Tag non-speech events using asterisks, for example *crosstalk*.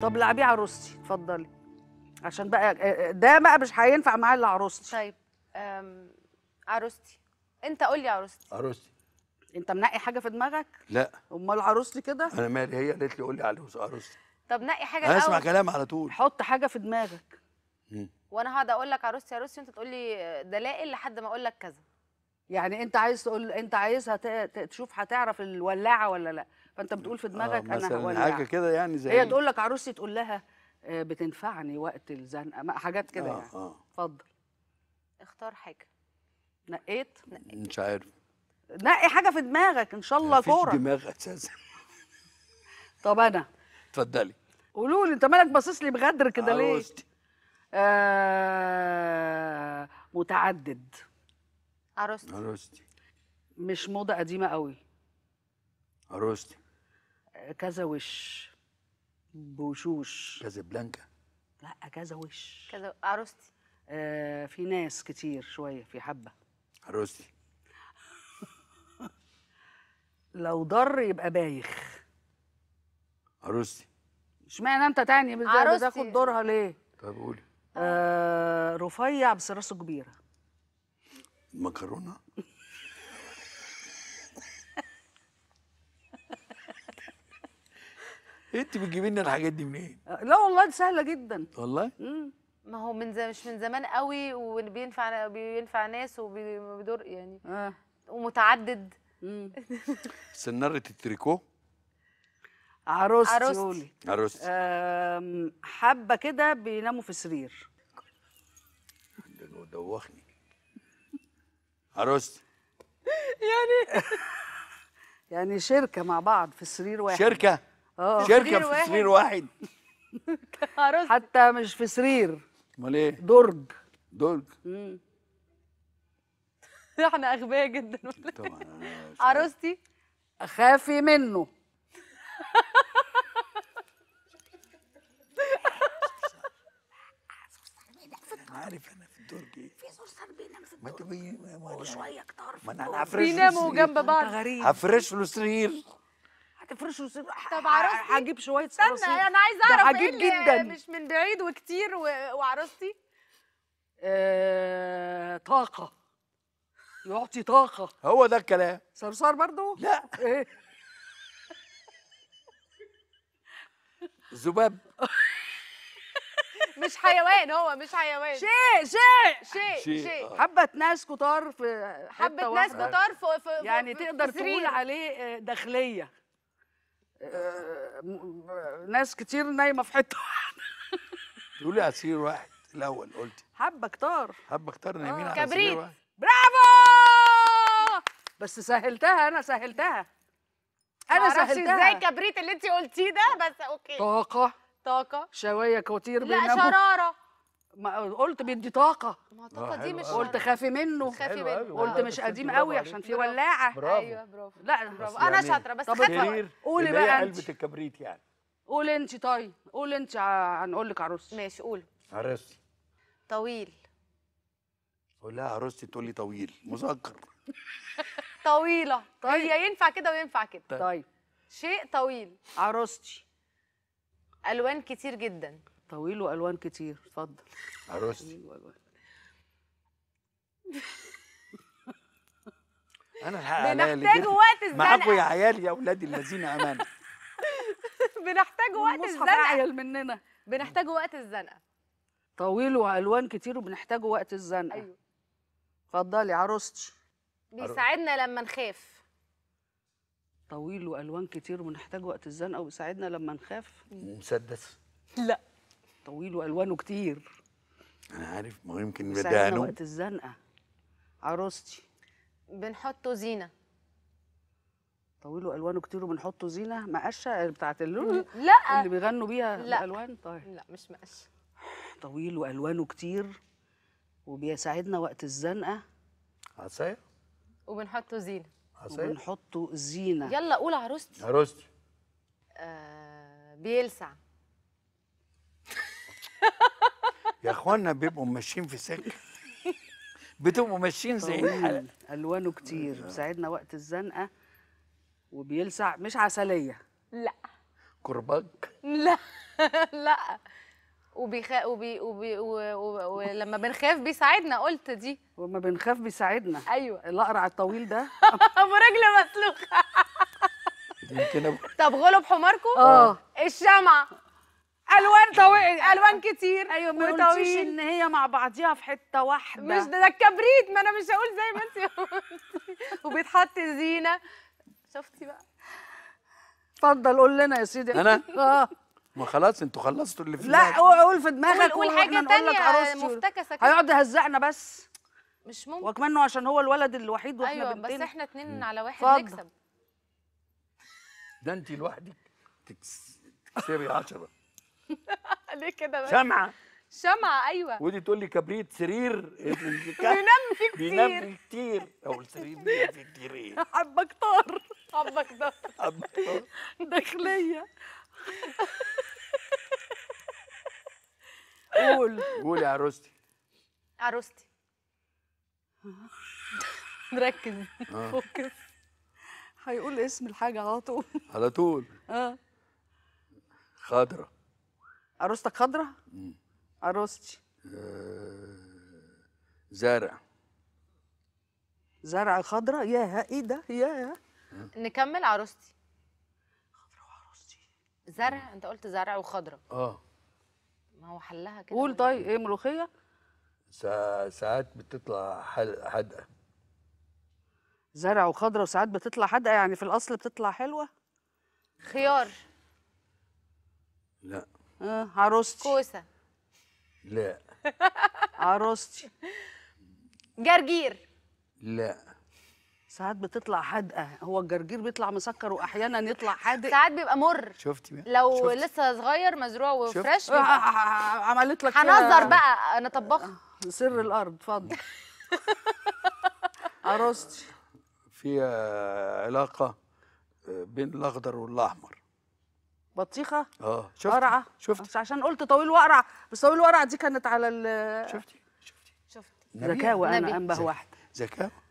طب لعبيه عروستي اتفضلي عشان بقى آه، آه، ده بقى مش هينفع معايا الا عروستي طيب عروستي انت قول لي عروستي عروستي انت منقي حاجه في دماغك لا امال عروستي كده انا مالي هي قالت لي قول لي عروستي طب نقي حاجه الاول هسمع كلام على طول حط حاجه في دماغك مم. وانا هقعد اقول لك عروستي عروستي وانت تقول لي دلائل لحد ما اقول لك كذا يعني انت عايز تقول انت عايزها تشوف هتعرف الولاعه ولا لا فانت بتقول في آه، دماغك آه انا هولع حاجه يعني. كده يعني زي هي إيه؟ تقول لك عروستي تقول لها آه، بتنفعني وقت الزنقه حاجات كده آه يعني آه. اتفضل آه. اختار حاجه نقيت مش عارف نقي حاجه في دماغك ان شاء الله كوره دماغ اساسا *laughs* طب انا اتفضلي قولوا لي انت مالك باصص لي بغدر كده ليه؟ آه متعدد عروستي عروستي مش موضة قديمة قوي عروستي آه، كذا وش بوشوش كذا بلانكا لا كذا وش كذا عروستي آه في ناس كتير شوية في حبة عروستي *laughs* لو ضر يبقى بايخ عروستي اشمعنى انت تاني بتاخد دورها ليه؟ طب قولي آه رفيع بس راسه كبيره مكرونه *laughs* انت بتجيبي لنا الحاجات دي منين؟ لا والله دي سهله جدا والله؟ امم ما هو من زي مش من زمان قوي وبينفع بينفع ناس وبيدور يعني آه. ومتعدد امم *laughs* سناره التريكو عروستي عروستي عروستي حبه كده بيناموا في سرير ده دوخني عروستي يعني *laughs* يعني شركه مع بعض في سرير واحد شركه اه, آه. شركه في سرير واحد عروستي *laughs* حتى مش في سرير امال ايه درج درج امم *laughs* احنا اغبياء جدا طبعا عروستي اخافي منه عارف انا في الدرج ايه في صرصار بينام في الدرج ما انت وشويه كتار ما انا هفرش بيناموا جنب بعض هفرش له سرير هتفرش له سرير طب عروستي هجيب شويه صرصار استنى انا عايز اعرف ايه جدا مش من بعيد وكتير و... وعروستي آه... طاقه يعطي طاقه هو ده الكلام صرصار برضو لا ايه *laughs* ذباب *laughs* مش حيوان هو مش حيوان شيء شيء شيء شيء آه. حبه ناس كتار في حبه ناس كتار في, في يعني في تقدر في تقول عليه آه، داخليه آه، ناس كتير نايمه في حته تقولي عصير واحد الاول قلتي حبه كتار حبه كتار نايمين على كبريت برافو بس سهلتها انا سهلتها انا سهلتها ازاي كبريت اللي انت قلتيه ده بس اوكي طاقه طاقه شوية كوتير لا شراره ما قلت بيدي طاقه ما طاقه آه، دي مش قلت خافي منه خافي منه قلت آه، مش قديم قوي عشان في ولاعه برافو ايوه, أيوة، برافو لا برافو يعني انا شاطره بس خافي قولي بقى انت قلبة الكبريت يعني قولي انت طيب قولي انت هنقول لك عروستي ماشي قولي عروستي طويل قول لها عروستي تقول لي طويل مذكر طويله طيب هي ينفع كده وينفع كده طيب شيء طويل عروستي الوان كتير جدا طويل والوان كتير اتفضل عروستي *laughs* انا الحق *laughs* بنحتاج وقت الزنقه معاكم يا عيالي يا اولادي الذين امانه بنحتاج وقت الزنقه عيال مننا بنحتاج وقت الزنقه طويل والوان كتير وبنحتاج وقت الزنقه ايوه اتفضلي عروستي بيساعدنا لما نخاف طويل والوان كتير ونحتاج وقت الزنقه ويساعدنا لما نخاف مسدس لا طويل والوانه كتير انا عارف ما هو يمكن بدانه وقت الزنقه آه. عروستي بنحطه زينه طويل والوانه كتير وبنحطه زينه مقشه بتاعت اللون لا اللي بيغنوا بيها لا. الالوان طيب لا مش مقشه طويل والوانه كتير وبيساعدنا وقت الزنقه آه. عصايه وبنحطه زينه وبنحطه زينه يلا قول عروستي عروستي آه، بيلسع *laughs* يا اخوانا بيبقوا ماشيين في سكه *laughs* بتبقوا ماشيين زي الحلقه الوانه كتير بيساعدنا وقت الزنقه وبيلسع مش عسليه لا كرباج *laughs* لا لا وبيخ... وبي... وبي... و... و... ولما بنخاف بيساعدنا قلت دي وما بنخاف بيساعدنا ايوه الأقرع الطويل ده *laughs* ابو رجل مسلوخه *laughs* طب غلب حماركم اه الشمعة الوان طويل الوان كتير ايوه ما قلتيش ان هي مع بعضيها في حته واحده مش ده, ده الكبريت ما انا مش هقول زي ما انت *laughs* وبيتحط زينه شفتي بقى اتفضل قول لنا يا سيدي انا اه ما خلاص انتوا خلصتوا اللي في لا قول في دماغك قول حاجه ثانيه مفتكسه هيقعد يهزقنا بس مش ممكن واكمنه عشان هو الولد الوحيد واحنا أيوة بنتين بس احنا اتنين على واحد فضل. نكسب ده انت لوحدك تكسبي 10 *laughs* ليه كده بس شمعه شمعة أيوة ودي تقول لي كبريت سرير *laughs* بينام فيه كتير بينام فيه كتير أو السرير بينام فيه كتير إيه *laughs* حبك طار حبك طار حبك طار داخلية قول قول يا عروستي عروستي نركز آه. فوكس هيقول اسم الحاجة على طول على طول اه خضرة عروستك خضرة؟ عروستي آه، زرع زرع خضرة يا ايه ده يا آه. نكمل عروستي خضرة وعروستي زرع انت قلت زرع وخضرة اه ما هو حلها كده قول طيب إيه؟, ايه ملوخيه سا... ساعات بتطلع حل... حدقه زرع وخضره وساعات بتطلع حدقه يعني في الاصل بتطلع حلوه خيار لا اه عروستي كوسه لا *laughs* عروستي جرجير لا ساعات بتطلع حادقه هو الجرجير بيطلع مسكر واحيانا يطلع حادق ساعات بيبقى مر شفتي بقى لو شفتي. لسه صغير مزروع وفريش آه، آه، آه، عملت لك هنظر بقى انا طباخه سر الارض اتفضل *laughs* عروستي في علاقه بين الاخضر والاحمر بطيخه اه شفتي قرعه شفت عشان قلت طويل واقرع بس طويل واقرع دي كانت على ال شفتي شفتي شفتي ذكاوه انا انبه واحده ذكاوه